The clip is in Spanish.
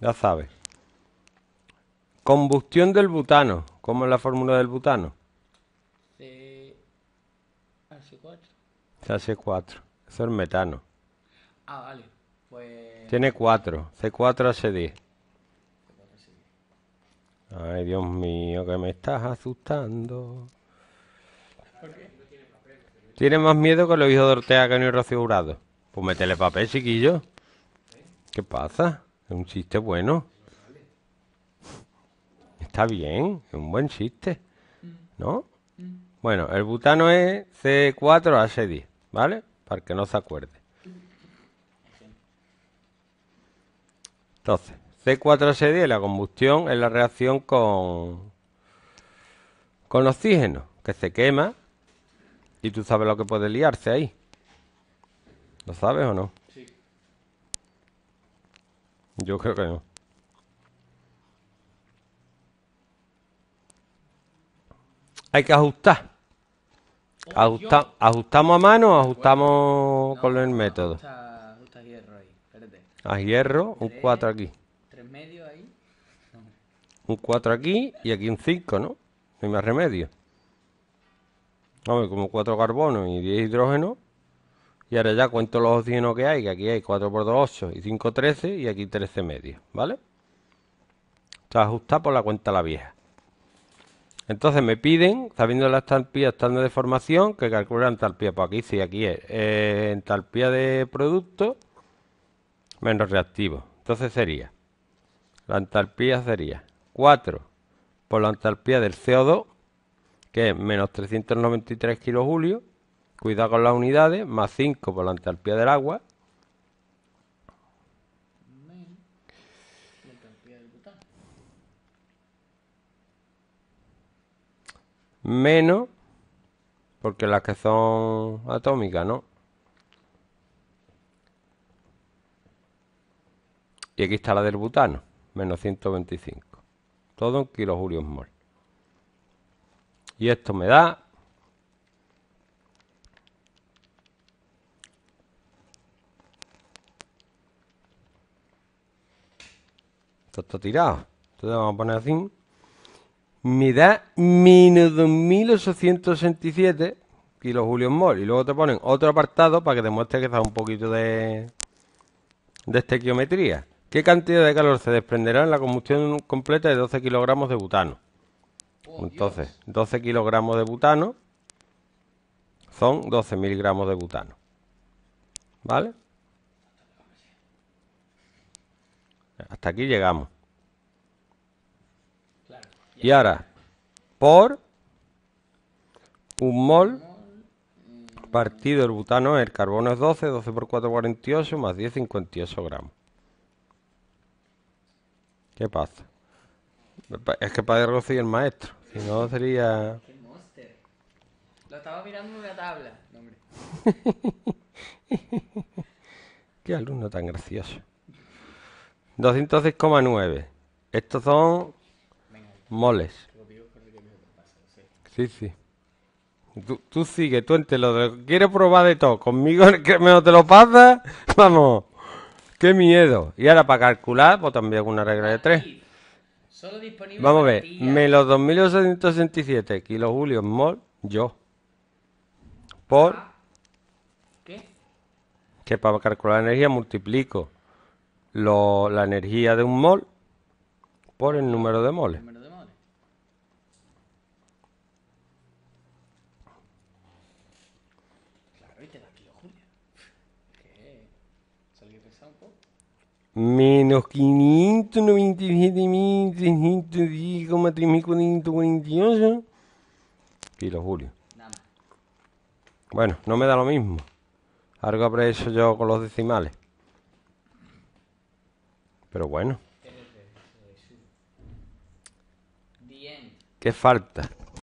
Ya sabes. Combustión del butano. ¿Cómo es la fórmula del butano? h 4 c 4 Eso es metano. Ah, vale. Pues... Tiene 4. C4H10. Ay, Dios mío, que me estás asustando. ¿Por qué? Tiene más miedo que los hijos de Ortega que no Rocío Jurado. Pues métele papel, chiquillo. ¿Qué pasa? Es un chiste bueno. Está bien, es un buen chiste. ¿No? Bueno, el butano es C4H10, ¿vale? Para que no se acuerde. Entonces, C4H10, la combustión, es la reacción con, con oxígeno, que se quema. Y tú sabes lo que puede liarse ahí. ¿Lo sabes o no? Yo creo que no. Hay que ajustar. ¿Ajustamos a mano o ajustamos con el método? Ajusta, ajusta hierro ahí, espérate. A hierro, un 4 aquí. Tres ahí. Un 4 aquí y aquí un 5, ¿no? No hay más remedio. como 4 carbono y 10 hidrógeno. Y ahora ya cuento los oxígenos que hay, que aquí hay 4 por 2, 8 y 5, 13 y aquí 13 medio, ¿vale? Está ajustado por la cuenta la vieja. Entonces me piden, sabiendo la entalpía estando de formación, que calcule la entalpía. Pues aquí sí, aquí es eh, entalpía de producto menos reactivo. Entonces sería, la entalpía sería 4 por la entalpía del CO2, que es menos 393 kilojulios, Cuidado con las unidades. Más 5 por la entalpía del agua. Menos. Porque las que son atómicas, ¿no? Y aquí está la del butano. Menos 125. Todo en kilojulios mol. Y esto me da esto está tirado. Entonces vamos a poner así. Me da menos 2.867 kilos Julio mol. Y luego te ponen otro apartado para que demuestre que está un poquito de, de estequiometría. ¿Qué cantidad de calor se desprenderá en la combustión completa de 12 kilogramos de butano? Oh, Entonces, 12 kilogramos de butano son 12.000 gramos de butano. ¿Vale? Hasta aquí llegamos. Y ahora, por un mol partido el butano, el carbono es 12, 12 por 4, 48, más 10, 58 gramos. ¿Qué pasa? Es que para Rossi el maestro, si no sería... Lo estaba mirando en una tabla. hombre. Qué alumno tan gracioso. 206,9. Estos son moles. Sí, sí. Tú, sigue, tú te lo Quiero probar de todo. Conmigo que me te lo pasa? Vamos. Qué miedo. Y ahora para calcular, pues también una regla de 3 Vamos a ver. Me Menos 2.867 kilojulios mol yo. Por... Ah, ¿Qué? Que para calcular energía multiplico lo, la energía de un mol por el número de moles. menos 597.310,3448 Kilo julio. Bueno, no me da lo mismo. Algo habré yo con los decimales. Pero bueno. ¿Qué falta?